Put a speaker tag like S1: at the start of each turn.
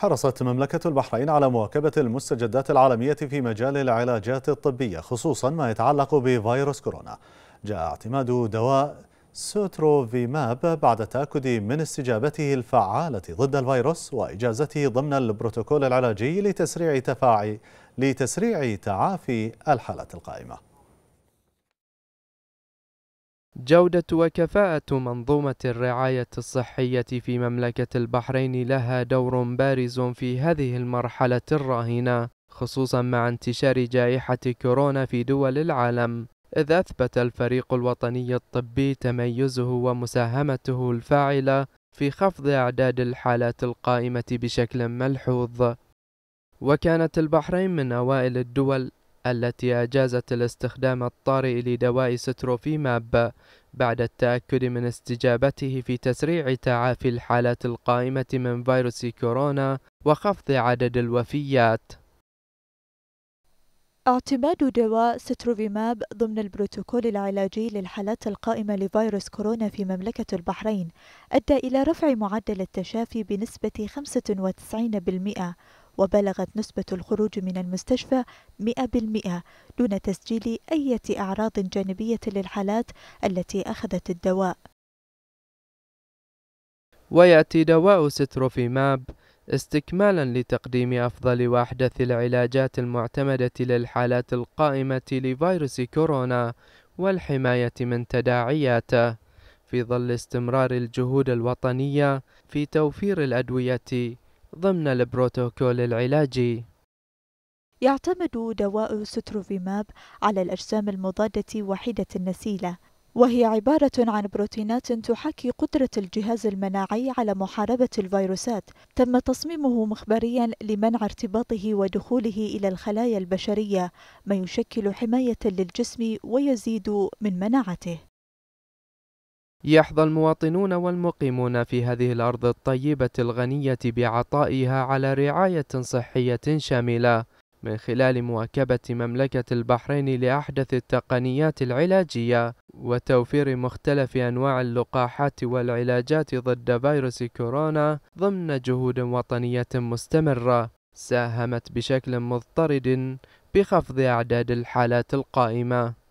S1: حرصت مملكة البحرين على مواكبة المستجدات العالمية في مجال العلاجات الطبية خصوصا ما يتعلق بفيروس كورونا جاء اعتماد دواء سوتروفيماب بعد التأكد من استجابته الفعالة ضد الفيروس وإجازته ضمن البروتوكول العلاجي لتسريع تفاعي لتسريع تعافي الحالات القائمة جودة وكفاءة
S2: منظومة الرعاية الصحية في مملكة البحرين لها دور بارز في هذه المرحلة الراهنة، خصوصا مع انتشار جائحة كورونا في دول العالم، إذ أثبت الفريق الوطني الطبي تميزه ومساهمته الفاعلة في خفض أعداد الحالات القائمة بشكل ملحوظ. وكانت البحرين من أوائل الدول التي أجازت الاستخدام الطارئ لدواء ستروفيماب بعد التأكد من استجابته في تسريع تعافي الحالات القائمة من فيروس كورونا وخفض عدد الوفيات
S3: اعتماد دواء ستروفيماب ضمن البروتوكول العلاجي للحالات القائمة لفيروس كورونا في مملكة البحرين أدى إلى رفع معدل التشافي بنسبة 95% وبلغت نسبة الخروج من المستشفى 100% دون تسجيل أي أعراض جانبية للحالات التي أخذت الدواء
S2: ويأتي دواء ستروفيماب استكمالا لتقديم أفضل وأحدث العلاجات المعتمدة للحالات القائمة لفيروس كورونا والحماية من تداعياته في ظل استمرار الجهود الوطنية في توفير الأدوية ضمن البروتوكول العلاجي
S3: يعتمد دواء ستروفيماب على الأجسام المضادة وحيدة النسيلة وهي عبارة عن بروتينات تحاكي قدرة الجهاز المناعي على محاربة الفيروسات تم تصميمه مخبريا لمنع ارتباطه ودخوله إلى الخلايا البشرية ما يشكل حماية للجسم ويزيد من مناعته
S2: يحظى المواطنون والمقيمون في هذه الأرض الطيبة الغنية بعطائها على رعاية صحية شاملة من خلال مواكبة مملكة البحرين لأحدث التقنيات العلاجية وتوفير مختلف أنواع اللقاحات والعلاجات ضد فيروس كورونا ضمن جهود وطنية مستمرة ساهمت بشكل مضطرد بخفض أعداد الحالات
S3: القائمة